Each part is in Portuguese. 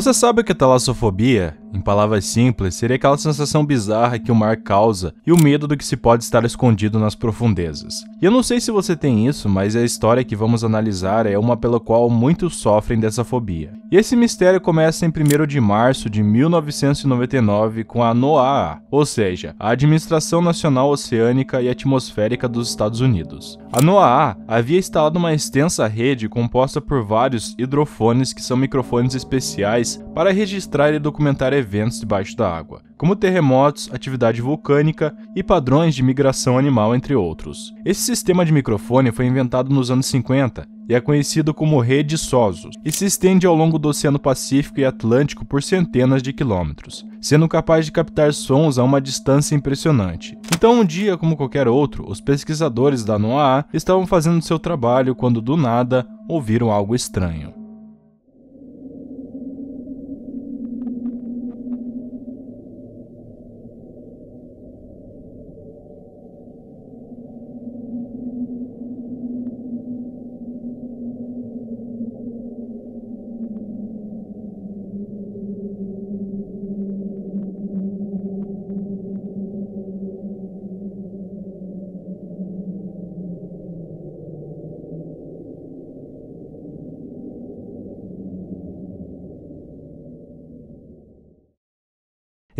Você sabe que é talassofobia em palavras simples, seria aquela sensação bizarra que o mar causa e o medo do que se pode estar escondido nas profundezas. E eu não sei se você tem isso, mas a história que vamos analisar é uma pela qual muitos sofrem dessa fobia. E esse mistério começa em 1 de março de 1999 com a NOAA, ou seja, a Administração Nacional Oceânica e Atmosférica dos Estados Unidos. A NOAA havia instalado uma extensa rede composta por vários hidrofones que são microfones especiais para registrar e documentar eventos debaixo da água, como terremotos, atividade vulcânica e padrões de migração animal, entre outros. Esse sistema de microfone foi inventado nos anos 50 e é conhecido como rede Sosos, e se estende ao longo do Oceano Pacífico e Atlântico por centenas de quilômetros, sendo capaz de captar sons a uma distância impressionante. Então, um dia como qualquer outro, os pesquisadores da NOAA estavam fazendo seu trabalho quando do nada ouviram algo estranho.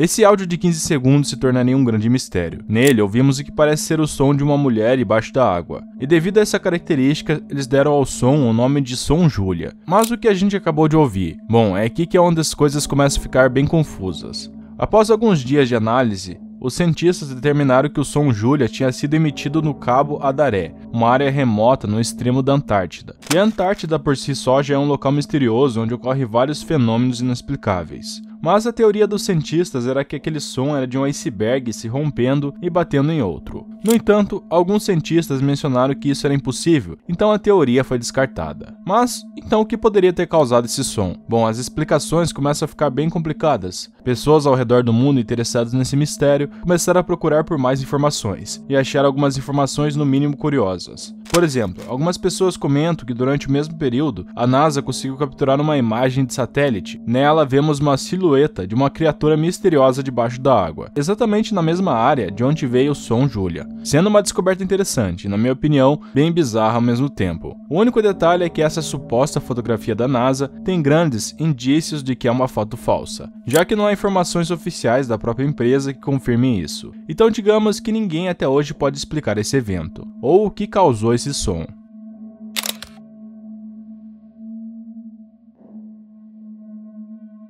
Esse áudio de 15 segundos se tornaria um grande mistério. Nele, ouvimos o que parece ser o som de uma mulher embaixo da água. E devido a essa característica, eles deram ao som o nome de Som Júlia. Mas o que a gente acabou de ouvir? Bom, é aqui que é onde as coisas começam a ficar bem confusas. Após alguns dias de análise, os cientistas determinaram que o som Júlia tinha sido emitido no Cabo Adaré, uma área remota no extremo da Antártida. E a Antártida por si só já é um local misterioso onde ocorrem vários fenômenos inexplicáveis. Mas a teoria dos cientistas era que aquele som era de um iceberg se rompendo e batendo em outro. No entanto, alguns cientistas mencionaram que isso era impossível, então a teoria foi descartada. Mas, então o que poderia ter causado esse som? Bom, as explicações começam a ficar bem complicadas. Pessoas ao redor do mundo interessadas nesse mistério começaram a procurar por mais informações e acharam algumas informações no mínimo curiosas. Por exemplo, algumas pessoas comentam que durante o mesmo período, a NASA conseguiu capturar uma imagem de satélite. Nela vemos uma silhueta de uma criatura misteriosa debaixo da água, exatamente na mesma área de onde veio o som Julia. Sendo uma descoberta interessante, na minha opinião, bem bizarra ao mesmo tempo. O único detalhe é que essa suposta fotografia da NASA tem grandes indícios de que é uma foto falsa, já que não há informações oficiais da própria empresa que confirmem isso. Então digamos que ninguém até hoje pode explicar esse evento, ou o que causou esse som.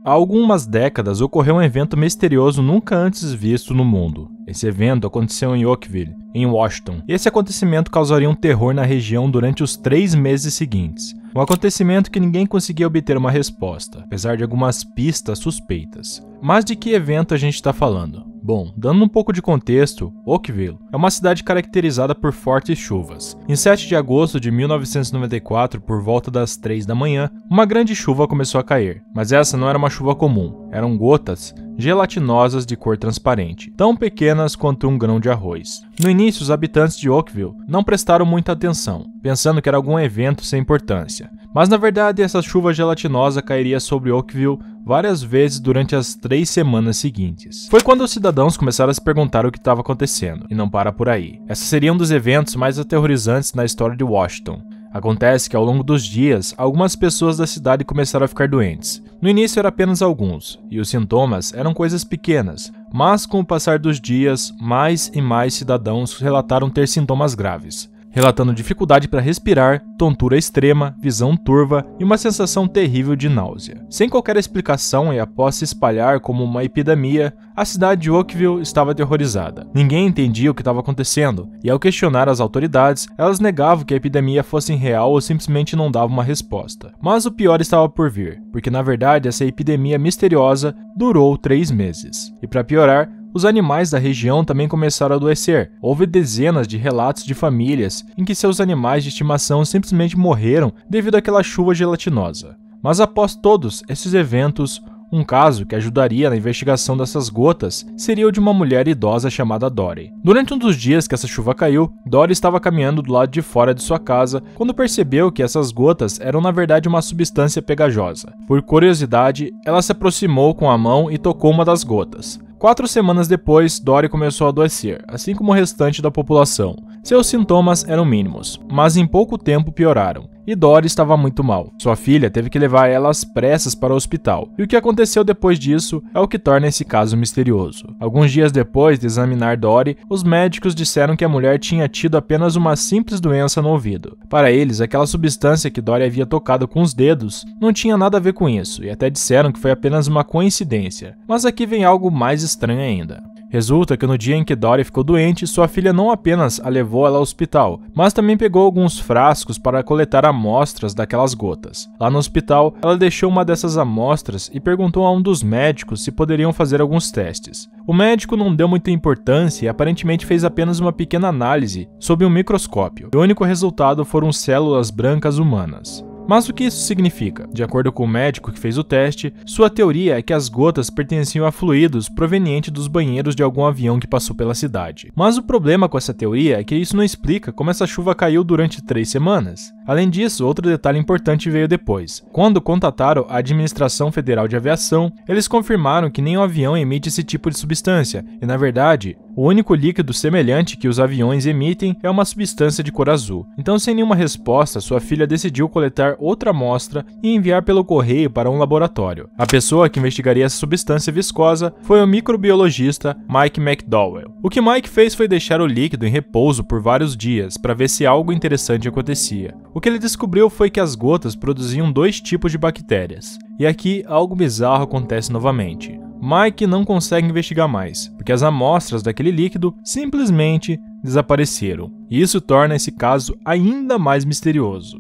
Há algumas décadas ocorreu um evento misterioso nunca antes visto no mundo. Esse evento aconteceu em Oakville, em Washington, e esse acontecimento causaria um terror na região durante os três meses seguintes. Um acontecimento que ninguém conseguia obter uma resposta, apesar de algumas pistas suspeitas. Mas de que evento a gente está falando? Bom, dando um pouco de contexto, Oakville é uma cidade caracterizada por fortes chuvas. Em 7 de agosto de 1994, por volta das 3 da manhã, uma grande chuva começou a cair, mas essa não era uma chuva comum. Eram gotas gelatinosas de cor transparente, tão pequenas quanto um grão de arroz. No início, os habitantes de Oakville não prestaram muita atenção, pensando que era algum evento sem importância. Mas na verdade, essa chuva gelatinosa cairia sobre Oakville várias vezes durante as três semanas seguintes. Foi quando os cidadãos começaram a se perguntar o que estava acontecendo, e não para por aí. Esse seria um dos eventos mais aterrorizantes na história de Washington. Acontece que ao longo dos dias, algumas pessoas da cidade começaram a ficar doentes. No início era apenas alguns, e os sintomas eram coisas pequenas, mas com o passar dos dias, mais e mais cidadãos relataram ter sintomas graves relatando dificuldade para respirar, tontura extrema, visão turva e uma sensação terrível de náusea. Sem qualquer explicação e após se espalhar como uma epidemia, a cidade de Oakville estava aterrorizada. Ninguém entendia o que estava acontecendo, e ao questionar as autoridades, elas negavam que a epidemia fosse real ou simplesmente não davam uma resposta. Mas o pior estava por vir, porque na verdade essa epidemia misteriosa durou três meses. E para piorar, os animais da região também começaram a adoecer. Houve dezenas de relatos de famílias em que seus animais de estimação simplesmente morreram devido àquela chuva gelatinosa. Mas após todos esses eventos, um caso que ajudaria na investigação dessas gotas seria o de uma mulher idosa chamada Dory. Durante um dos dias que essa chuva caiu, Dory estava caminhando do lado de fora de sua casa quando percebeu que essas gotas eram na verdade uma substância pegajosa. Por curiosidade, ela se aproximou com a mão e tocou uma das gotas. Quatro semanas depois, Dory começou a adoecer, assim como o restante da população. Seus sintomas eram mínimos, mas em pouco tempo pioraram e Dory estava muito mal. Sua filha teve que levar ela às pressas para o hospital, e o que aconteceu depois disso é o que torna esse caso misterioso. Alguns dias depois de examinar Dory, os médicos disseram que a mulher tinha tido apenas uma simples doença no ouvido. Para eles, aquela substância que Dory havia tocado com os dedos não tinha nada a ver com isso, e até disseram que foi apenas uma coincidência. Mas aqui vem algo mais estranho ainda. Resulta que no dia em que Dory ficou doente, sua filha não apenas a levou ela ao hospital, mas também pegou alguns frascos para coletar amostras daquelas gotas. Lá no hospital, ela deixou uma dessas amostras e perguntou a um dos médicos se poderiam fazer alguns testes. O médico não deu muita importância e aparentemente fez apenas uma pequena análise sob um microscópio. E o único resultado foram células brancas humanas. Mas o que isso significa? De acordo com o médico que fez o teste, sua teoria é que as gotas pertenciam a fluidos provenientes dos banheiros de algum avião que passou pela cidade. Mas o problema com essa teoria é que isso não explica como essa chuva caiu durante três semanas. Além disso, outro detalhe importante veio depois. Quando contataram a Administração Federal de Aviação, eles confirmaram que nenhum avião emite esse tipo de substância, e na verdade, o único líquido semelhante que os aviões emitem é uma substância de cor azul. Então, sem nenhuma resposta, sua filha decidiu coletar outra amostra e enviar pelo correio para um laboratório. A pessoa que investigaria essa substância viscosa foi o microbiologista Mike McDowell. O que Mike fez foi deixar o líquido em repouso por vários dias para ver se algo interessante acontecia. O que ele descobriu foi que as gotas produziam dois tipos de bactérias. E aqui algo bizarro acontece novamente. Mike não consegue investigar mais, porque as amostras daquele líquido simplesmente desapareceram. E isso torna esse caso ainda mais misterioso.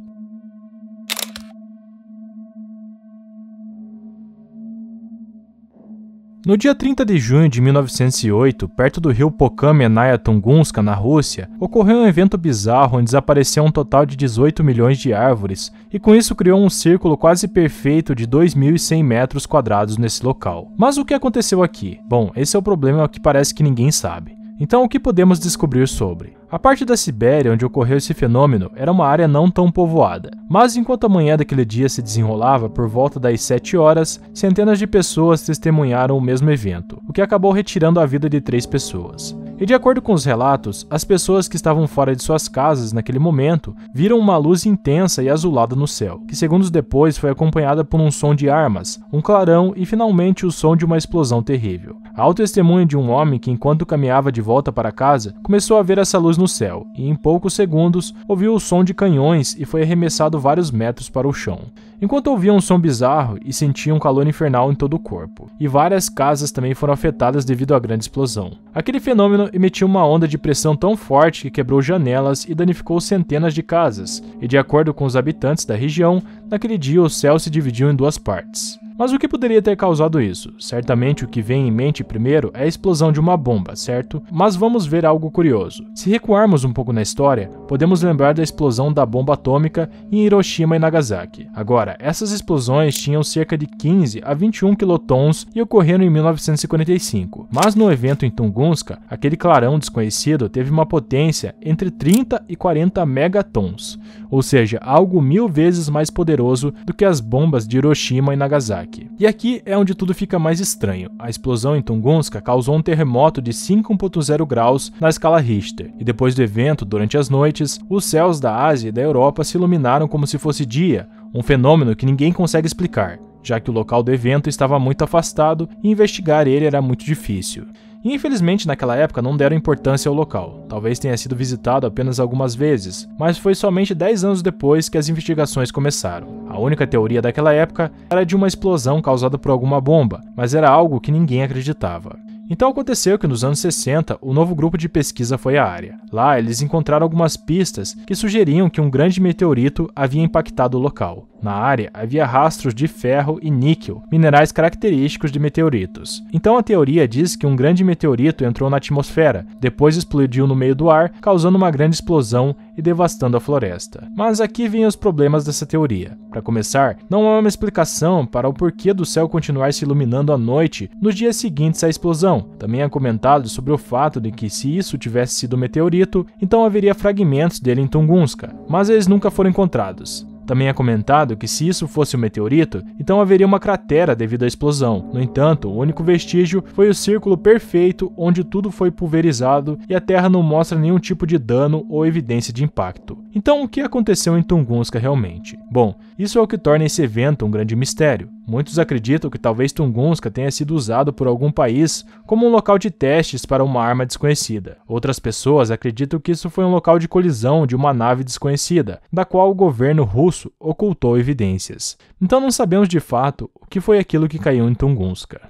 No dia 30 de junho de 1908, perto do rio Pokhamenaya Tungunska, na Rússia, ocorreu um evento bizarro onde desapareceu um total de 18 milhões de árvores, e com isso criou um círculo quase perfeito de 2.100 metros quadrados nesse local. Mas o que aconteceu aqui? Bom, esse é o problema que parece que ninguém sabe. Então, o que podemos descobrir sobre? A parte da Sibéria onde ocorreu esse fenômeno era uma área não tão povoada, mas enquanto a manhã daquele dia se desenrolava por volta das 7 horas, centenas de pessoas testemunharam o mesmo evento, o que acabou retirando a vida de três pessoas. E de acordo com os relatos, as pessoas que estavam fora de suas casas naquele momento viram uma luz intensa e azulada no céu, que segundos depois foi acompanhada por um som de armas, um clarão e finalmente o som de uma explosão terrível. Há o testemunho de um homem que, enquanto caminhava de volta para casa, começou a ver essa luz no céu e, em poucos segundos, ouviu o som de canhões e foi arremessado vários metros para o chão enquanto ouviam um som bizarro e sentiam um calor infernal em todo o corpo. E várias casas também foram afetadas devido à grande explosão. Aquele fenômeno emitiu uma onda de pressão tão forte que quebrou janelas e danificou centenas de casas, e de acordo com os habitantes da região, naquele dia o céu se dividiu em duas partes. Mas o que poderia ter causado isso? Certamente o que vem em mente primeiro é a explosão de uma bomba, certo? Mas vamos ver algo curioso. Se recuarmos um pouco na história, podemos lembrar da explosão da bomba atômica em Hiroshima e Nagasaki. Agora, essas explosões tinham cerca de 15 a 21 quilotons e ocorreram em 1945. Mas no evento em Tunguska, aquele clarão desconhecido teve uma potência entre 30 e 40 megatons, ou seja, algo mil vezes mais poderoso do que as bombas de Hiroshima e Nagasaki ataque. E aqui é onde tudo fica mais estranho. A explosão em Tunguska causou um terremoto de 5.0 graus na escala Richter, e depois do evento, durante as noites, os céus da Ásia e da Europa se iluminaram como se fosse dia, um fenômeno que ninguém consegue explicar já que o local do evento estava muito afastado e investigar ele era muito difícil. E infelizmente naquela época não deram importância ao local, talvez tenha sido visitado apenas algumas vezes, mas foi somente 10 anos depois que as investigações começaram. A única teoria daquela época era de uma explosão causada por alguma bomba, mas era algo que ninguém acreditava. Então aconteceu que nos anos 60, o novo grupo de pesquisa foi à área. Lá, eles encontraram algumas pistas que sugeriam que um grande meteorito havia impactado o local. Na área havia rastros de ferro e níquel, minerais característicos de meteoritos. Então a teoria diz que um grande meteorito entrou na atmosfera, depois explodiu no meio do ar, causando uma grande explosão e devastando a floresta. Mas aqui vêm os problemas dessa teoria. Para começar, não há uma explicação para o porquê do céu continuar se iluminando à noite nos dias seguintes à explosão. Também é comentado sobre o fato de que se isso tivesse sido um meteorito, então haveria fragmentos dele em Tunguska, mas eles nunca foram encontrados. Também é comentado que se isso fosse um meteorito, então haveria uma cratera devido à explosão. No entanto, o único vestígio foi o círculo perfeito onde tudo foi pulverizado e a Terra não mostra nenhum tipo de dano ou evidência de impacto. Então, o que aconteceu em Tunguska realmente? Bom, isso é o que torna esse evento um grande mistério. Muitos acreditam que talvez Tunguska tenha sido usado por algum país como um local de testes para uma arma desconhecida. Outras pessoas acreditam que isso foi um local de colisão de uma nave desconhecida, da qual o governo russo ocultou evidências. Então, não sabemos de fato o que foi aquilo que caiu em Tunguska.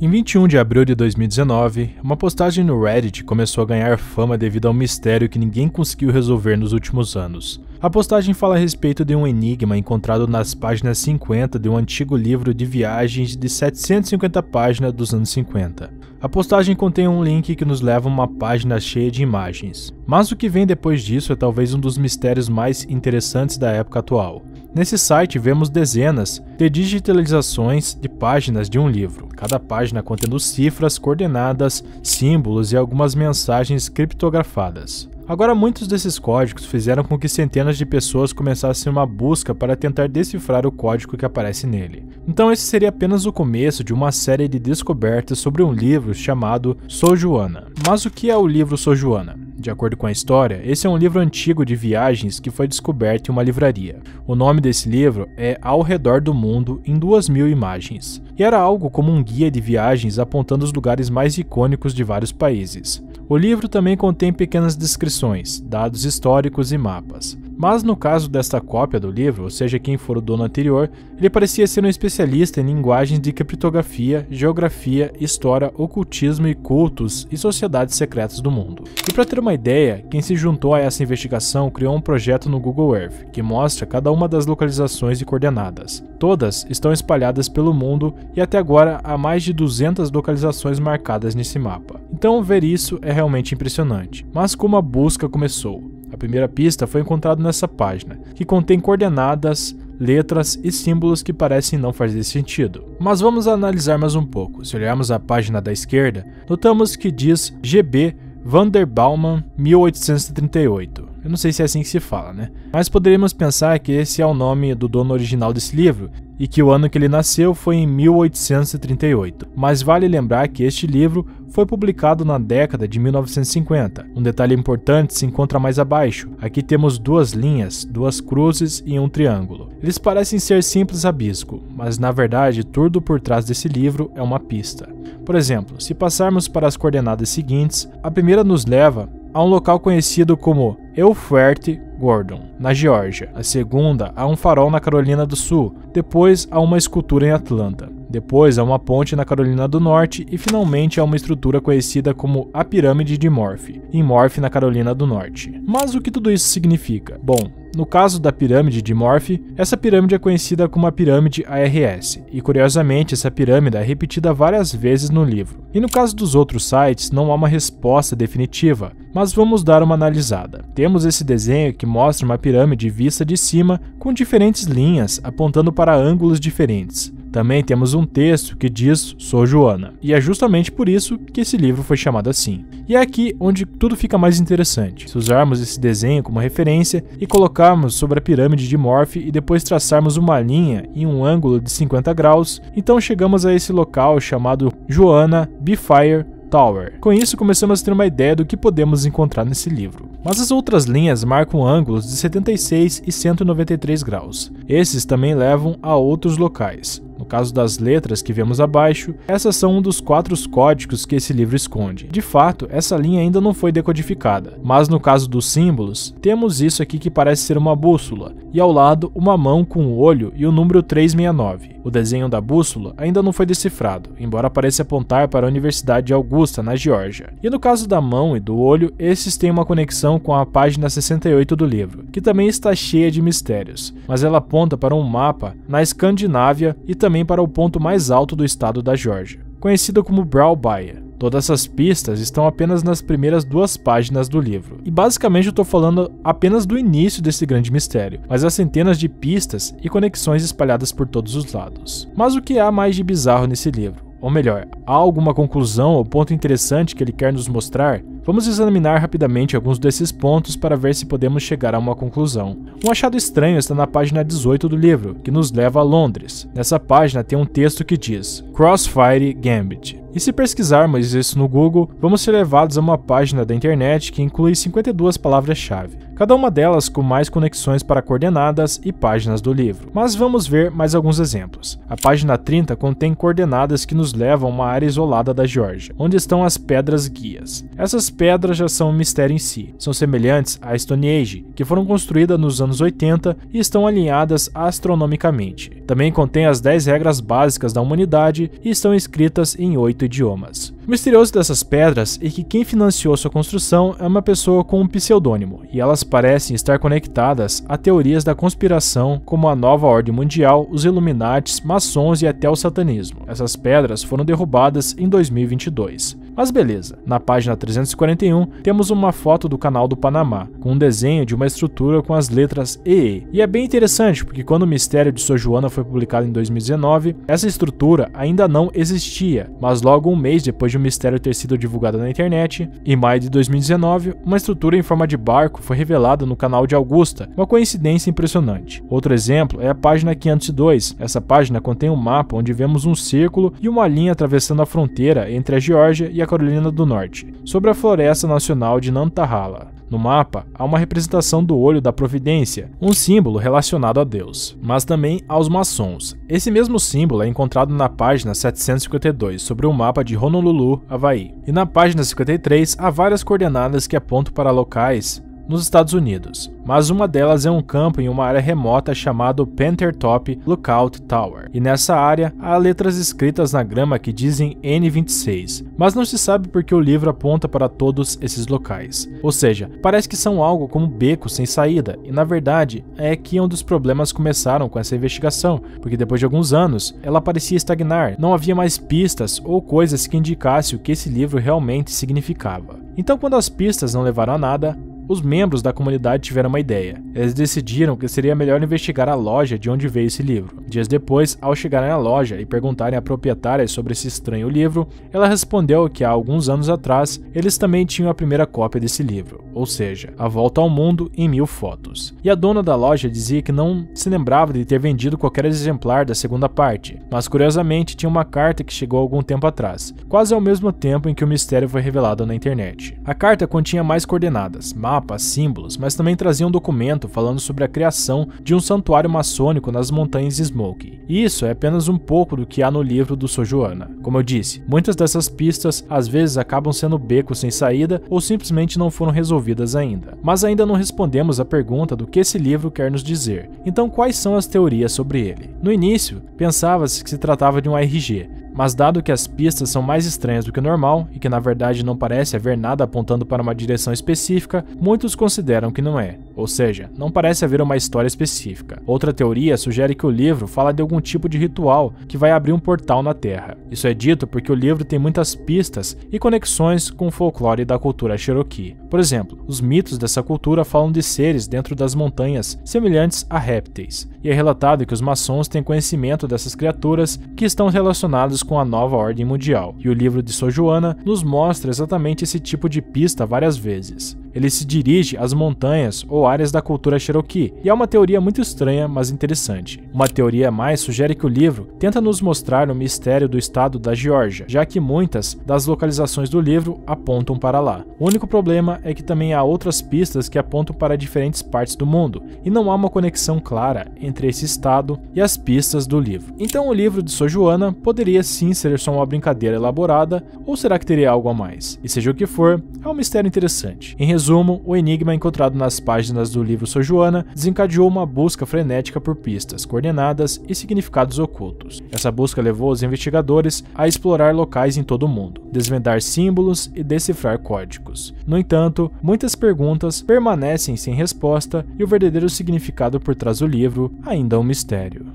Em 21 de abril de 2019, uma postagem no Reddit começou a ganhar fama devido a um mistério que ninguém conseguiu resolver nos últimos anos. A postagem fala a respeito de um enigma encontrado nas páginas 50 de um antigo livro de viagens de 750 páginas dos anos 50. A postagem contém um link que nos leva a uma página cheia de imagens. Mas o que vem depois disso é talvez um dos mistérios mais interessantes da época atual. Nesse site vemos dezenas de digitalizações de páginas de um livro, cada página contendo cifras, coordenadas, símbolos e algumas mensagens criptografadas. Agora, muitos desses códigos fizeram com que centenas de pessoas começassem uma busca para tentar decifrar o código que aparece nele. Então, esse seria apenas o começo de uma série de descobertas sobre um livro chamado Sojuana. Mas o que é o livro Sojuana? De acordo com a história, esse é um livro antigo de viagens que foi descoberto em uma livraria. O nome desse livro é Ao Redor do Mundo em Duas Mil Imagens, e era algo como um guia de viagens apontando os lugares mais icônicos de vários países. O livro também contém pequenas descrições, dados históricos e mapas. Mas no caso desta cópia do livro, ou seja, quem for o dono anterior, ele parecia ser um especialista em linguagens de criptografia, geografia, história, ocultismo e cultos e sociedades secretas do mundo. E para ter uma ideia, quem se juntou a essa investigação criou um projeto no Google Earth, que mostra cada uma das localizações e coordenadas. Todas estão espalhadas pelo mundo e até agora há mais de 200 localizações marcadas nesse mapa. Então ver isso é realmente impressionante. Mas como a busca começou? A primeira pista foi encontrada nessa página, que contém coordenadas, letras e símbolos que parecem não fazer sentido. Mas vamos analisar mais um pouco. Se olharmos a página da esquerda, notamos que diz GB Van der Bauman, 1838. Eu não sei se é assim que se fala, né? Mas poderíamos pensar que esse é o nome do dono original desse livro e que o ano que ele nasceu foi em 1838. Mas vale lembrar que este livro foi publicado na década de 1950. Um detalhe importante se encontra mais abaixo. Aqui temos duas linhas, duas cruzes e um triângulo. Eles parecem ser simples rabisco, mas na verdade tudo por trás desse livro é uma pista. Por exemplo, se passarmos para as coordenadas seguintes, a primeira nos leva a um local conhecido como Elfuerte Gordon, na Geórgia, a segunda a um farol na Carolina do Sul, depois a uma escultura em Atlanta. Depois há uma ponte na Carolina do Norte e finalmente há uma estrutura conhecida como a Pirâmide de Morphe, em Morphe, na Carolina do Norte. Mas o que tudo isso significa? Bom, no caso da pirâmide de Morphe, essa pirâmide é conhecida como a pirâmide ARS, e curiosamente essa pirâmide é repetida várias vezes no livro. E no caso dos outros sites, não há uma resposta definitiva, mas vamos dar uma analisada. Temos esse desenho que mostra uma pirâmide vista de cima com diferentes linhas apontando para ângulos diferentes. Também temos um texto que diz Sou Joana, e é justamente por isso que esse livro foi chamado assim. E é aqui onde tudo fica mais interessante. Se usarmos esse desenho como referência e colocarmos sobre a pirâmide de Morphe e depois traçarmos uma linha em um ângulo de 50 graus, então chegamos a esse local chamado Joana Bifire Tower. Com isso, começamos a ter uma ideia do que podemos encontrar nesse livro. Mas as outras linhas marcam ângulos de 76 e 193 graus. Esses também levam a outros locais. No caso das letras que vemos abaixo, essas são um dos quatro códigos que esse livro esconde. De fato, essa linha ainda não foi decodificada, mas no caso dos símbolos, temos isso aqui que parece ser uma bússola, e ao lado uma mão com um olho e o número 369. O desenho da bússola ainda não foi decifrado, embora pareça apontar para a Universidade de Augusta, na Geórgia. E no caso da mão e do olho, esses têm uma conexão com a página 68 do livro, que também está cheia de mistérios, mas ela aponta para um mapa na Escandinávia e também para o ponto mais alto do estado da Geórgia, conhecido como Brow Baia. Todas essas pistas estão apenas nas primeiras duas páginas do livro. E basicamente eu estou falando apenas do início desse grande mistério, mas há centenas de pistas e conexões espalhadas por todos os lados. Mas o que há mais de bizarro nesse livro? Ou melhor, há alguma conclusão ou ponto interessante que ele quer nos mostrar? Vamos examinar rapidamente alguns desses pontos para ver se podemos chegar a uma conclusão. Um achado estranho está na página 18 do livro, que nos leva a Londres. Nessa página tem um texto que diz Crossfire Gambit. E se pesquisarmos isso no Google, vamos ser levados a uma página da internet que inclui 52 palavras-chave, cada uma delas com mais conexões para coordenadas e páginas do livro. Mas vamos ver mais alguns exemplos. A página 30 contém coordenadas que nos levam a uma área isolada da Geórgia, onde estão as pedras guias. Essas pedras já são um mistério em si. São semelhantes à Stone Age, que foram construídas nos anos 80 e estão alinhadas astronomicamente. Também contém as 10 regras básicas da humanidade e estão escritas em oito idiomas. O misterioso dessas pedras é que quem financiou sua construção é uma pessoa com um pseudônimo, e elas parecem estar conectadas a teorias da conspiração, como a nova ordem mundial, os Illuminates, maçons e até o satanismo. Essas pedras foram derrubadas em 2022. Mas beleza, na página 341 temos uma foto do canal do Panamá, com um desenho de uma estrutura com as letras EE. E é bem interessante porque quando o Mistério de Sor Joana foi publicado em 2019, essa estrutura ainda não existia, mas logo um mês depois de o mistério ter sido divulgado na internet, em maio de 2019, uma estrutura em forma de barco foi revelada no canal de Augusta, uma coincidência impressionante. Outro exemplo é a página 502. Essa página contém um mapa onde vemos um círculo e uma linha atravessando a fronteira entre a Geórgia e a a Carolina do Norte, sobre a Floresta Nacional de Nantahala. No mapa, há uma representação do olho da providência, um símbolo relacionado a Deus, mas também aos maçons. Esse mesmo símbolo é encontrado na página 752 sobre o um mapa de Honolulu, Havaí. E na página 53 há várias coordenadas que apontam para locais nos Estados Unidos, mas uma delas é um campo em uma área remota chamado Panther Top Lookout Tower. E nessa área há letras escritas na grama que dizem N26, mas não se sabe porque o livro aponta para todos esses locais. Ou seja, parece que são algo como becos sem saída, e na verdade é que um é dos problemas começaram com essa investigação, porque depois de alguns anos ela parecia estagnar, não havia mais pistas ou coisas que indicasse o que esse livro realmente significava. Então, quando as pistas não levaram a nada, os membros da comunidade tiveram uma ideia. Eles decidiram que seria melhor investigar a loja de onde veio esse livro. Dias depois, ao chegarem à loja e perguntarem à proprietária sobre esse estranho livro, ela respondeu que há alguns anos atrás eles também tinham a primeira cópia desse livro, ou seja, A Volta ao Mundo em Mil Fotos. E a dona da loja dizia que não se lembrava de ter vendido qualquer exemplar da segunda parte, mas curiosamente tinha uma carta que chegou algum tempo atrás, quase ao mesmo tempo em que o mistério foi revelado na internet. A carta continha mais coordenadas, mas mapas, símbolos, mas também trazia um documento falando sobre a criação de um santuário maçônico nas montanhas Smoky. E isso é apenas um pouco do que há no livro do Sojoana. Como eu disse, muitas dessas pistas às vezes acabam sendo becos sem saída ou simplesmente não foram resolvidas ainda. Mas ainda não respondemos a pergunta do que esse livro quer nos dizer. Então, quais são as teorias sobre ele? No início, pensava-se que se tratava de um ARG, mas dado que as pistas são mais estranhas do que o normal e que na verdade não parece haver nada apontando para uma direção específica, muitos consideram que não é, ou seja, não parece haver uma história específica. Outra teoria sugere que o livro fala de algum tipo de ritual que vai abrir um portal na Terra. Isso é dito porque o livro tem muitas pistas e conexões com o folclore da cultura Cherokee. Por exemplo, os mitos dessa cultura falam de seres dentro das montanhas semelhantes a répteis, e é relatado que os maçons têm conhecimento dessas criaturas que estão relacionadas com a nova ordem mundial, e o livro de Sojuana nos mostra exatamente esse tipo de pista várias vezes ele se dirige às montanhas ou áreas da cultura Cherokee, e é uma teoria muito estranha, mas interessante. Uma teoria a mais sugere que o livro tenta nos mostrar o mistério do estado da Geórgia, já que muitas das localizações do livro apontam para lá. O único problema é que também há outras pistas que apontam para diferentes partes do mundo, e não há uma conexão clara entre esse estado e as pistas do livro. Então, o livro de Sojoana poderia sim ser só uma brincadeira elaborada, ou será que teria algo a mais? E seja o que for, é um mistério interessante. Em resumo, resumo, o enigma encontrado nas páginas do livro Sojoana desencadeou uma busca frenética por pistas, coordenadas e significados ocultos. Essa busca levou os investigadores a explorar locais em todo o mundo, desvendar símbolos e decifrar códigos. No entanto, muitas perguntas permanecem sem resposta e o verdadeiro significado por trás do livro ainda é um mistério.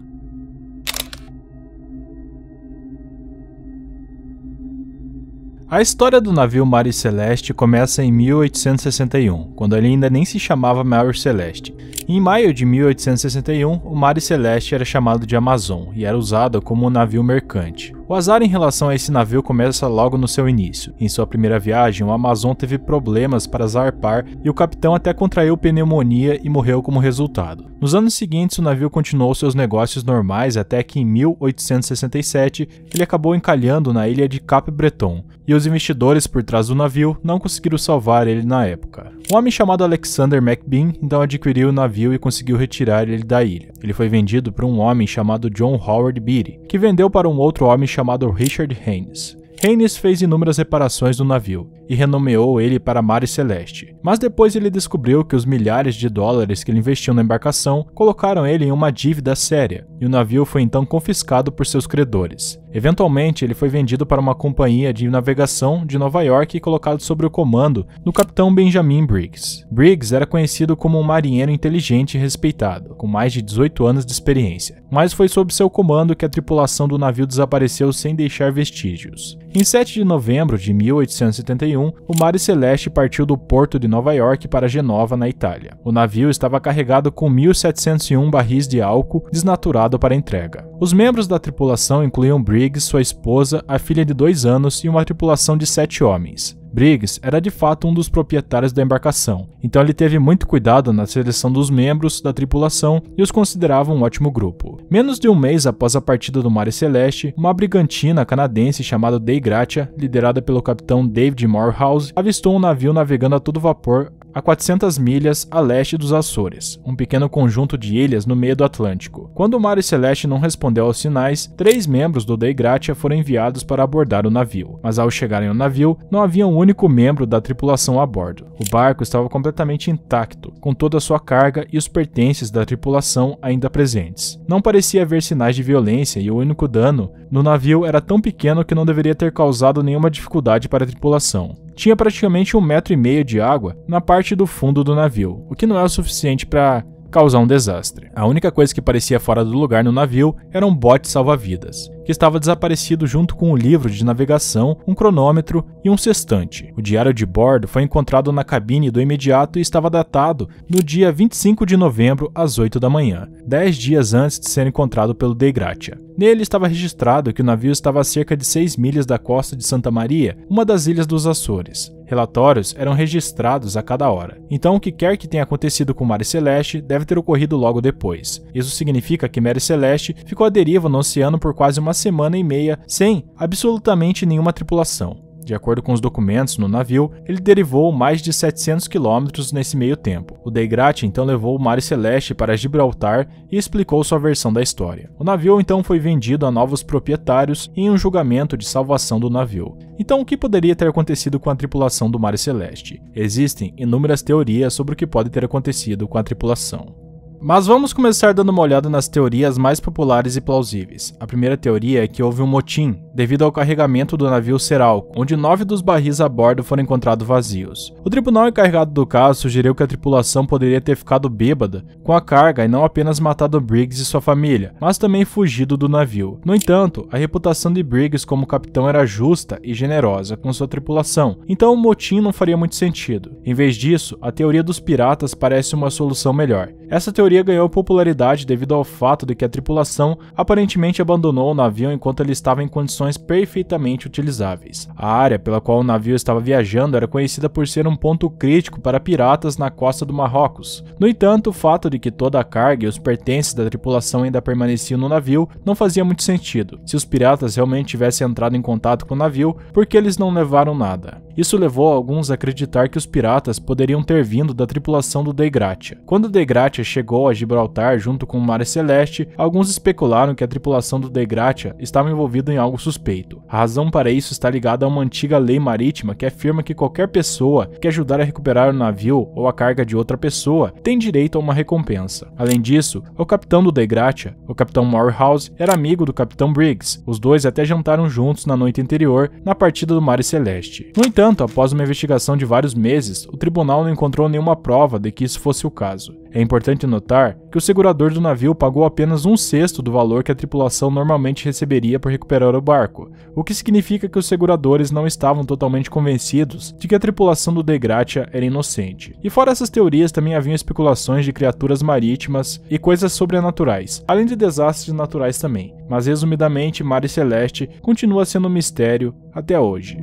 A história do navio Mary Celeste começa em 1861, quando ele ainda nem se chamava Mary Celeste, em maio de 1861, o Mare Celeste era chamado de Amazon e era usado como um navio mercante. O azar em relação a esse navio começa logo no seu início. Em sua primeira viagem, o Amazon teve problemas para zarpar e o capitão até contraiu pneumonia e morreu como resultado. Nos anos seguintes, o navio continuou seus negócios normais até que em 1867 ele acabou encalhando na ilha de Cap Breton, e os investidores por trás do navio não conseguiram salvar ele na época. Um homem chamado Alexander McBean então adquiriu o navio navio e conseguiu retirar ele da ilha. Ele foi vendido para um homem chamado John Howard Beatty, que vendeu para um outro homem chamado Richard Haynes. Haynes fez inúmeras reparações no navio e renomeou ele para Mare Celeste, mas depois ele descobriu que os milhares de dólares que ele investiu na embarcação colocaram ele em uma dívida séria, e o navio foi então confiscado por seus credores. Eventualmente, ele foi vendido para uma companhia de navegação de Nova York e colocado sobre o comando do capitão Benjamin Briggs. Briggs era conhecido como um marinheiro inteligente e respeitado, com mais de 18 anos de experiência, mas foi sob seu comando que a tripulação do navio desapareceu sem deixar vestígios. Em 7 de novembro de 1871, o Mare Celeste partiu do porto de Nova York para Genova, na Itália. O navio estava carregado com 1.701 barris de álcool desnaturado para entrega. Os membros da tripulação incluíam Briggs, sua esposa, a filha de dois anos e uma tripulação de sete homens. Briggs era de fato um dos proprietários da embarcação, então ele teve muito cuidado na seleção dos membros da tripulação e os considerava um ótimo grupo. Menos de um mês após a partida do Mar Celeste, uma brigantina canadense chamada Day Gratia, liderada pelo capitão David Morehouse, avistou um navio navegando a todo vapor a 400 milhas a leste dos Açores, um pequeno conjunto de ilhas no meio do Atlântico. Quando o mar Celeste não respondeu aos sinais, três membros do Dei Gratia foram enviados para abordar o navio, mas ao chegarem ao navio, não havia um único membro da tripulação a bordo. O barco estava completamente intacto, com toda a sua carga e os pertences da tripulação ainda presentes. Não parecia haver sinais de violência e o único dano no navio era tão pequeno que não deveria ter causado nenhuma dificuldade para a tripulação tinha praticamente um metro e meio de água na parte do fundo do navio, o que não é o suficiente para causar um desastre. A única coisa que parecia fora do lugar no navio era um bote salva-vidas que estava desaparecido junto com o um livro de navegação, um cronômetro e um sextante. O diário de bordo foi encontrado na cabine do imediato e estava datado no dia 25 de novembro às 8 da manhã, 10 dias antes de ser encontrado pelo De Gratia. Nele estava registrado que o navio estava a cerca de 6 milhas da costa de Santa Maria, uma das ilhas dos Açores. Relatórios eram registrados a cada hora. Então, o que quer que tenha acontecido com Mare Celeste deve ter ocorrido logo depois. Isso significa que Mare Celeste ficou à deriva no oceano por quase uma semana e meia sem absolutamente nenhuma tripulação. De acordo com os documentos no navio, ele derivou mais de 700 quilômetros nesse meio tempo. O Deigrat então levou o Mare Celeste para Gibraltar e explicou sua versão da história. O navio então foi vendido a novos proprietários em um julgamento de salvação do navio. Então, o que poderia ter acontecido com a tripulação do Mare Celeste? Existem inúmeras teorias sobre o que pode ter acontecido com a tripulação. Mas vamos começar dando uma olhada nas teorias mais populares e plausíveis. A primeira teoria é que houve um motim, devido ao carregamento do navio Seralco, onde nove dos barris a bordo foram encontrados vazios. O tribunal encarregado do caso sugeriu que a tripulação poderia ter ficado bêbada com a carga e não apenas matado Briggs e sua família, mas também fugido do navio. No entanto, a reputação de Briggs como capitão era justa e generosa com sua tripulação, então o motim não faria muito sentido. Em vez disso, a teoria dos piratas parece uma solução melhor. Essa teoria teoria ganhou popularidade devido ao fato de que a tripulação aparentemente abandonou o navio enquanto ele estava em condições perfeitamente utilizáveis. A área pela qual o navio estava viajando era conhecida por ser um ponto crítico para piratas na costa do Marrocos. No entanto, o fato de que toda a carga e os pertences da tripulação ainda permaneciam no navio não fazia muito sentido. Se os piratas realmente tivessem entrado em contato com o navio, por que eles não levaram nada? Isso levou alguns a acreditar que os piratas poderiam ter vindo da tripulação do Deigratia. Quando Deigratia chegou chegou a Gibraltar junto com o Mare Celeste, alguns especularam que a tripulação do De Gratia estava envolvida em algo suspeito. A razão para isso está ligada a uma antiga lei marítima que afirma que qualquer pessoa que ajudar a recuperar o navio ou a carga de outra pessoa tem direito a uma recompensa. Além disso, o capitão do De Gratia, o capitão Morehouse, era amigo do capitão Briggs. Os dois até jantaram juntos na noite anterior na partida do Mare Celeste. No entanto, após uma investigação de vários meses, o tribunal não encontrou nenhuma prova de que isso fosse o caso. É importante notar notar que o segurador do navio pagou apenas um sexto do valor que a tripulação normalmente receberia por recuperar o barco, o que significa que os seguradores não estavam totalmente convencidos de que a tripulação do Degratia era inocente. E fora essas teorias, também haviam especulações de criaturas marítimas e coisas sobrenaturais, além de desastres naturais também. Mas resumidamente, Mar Celeste continua sendo um mistério até hoje.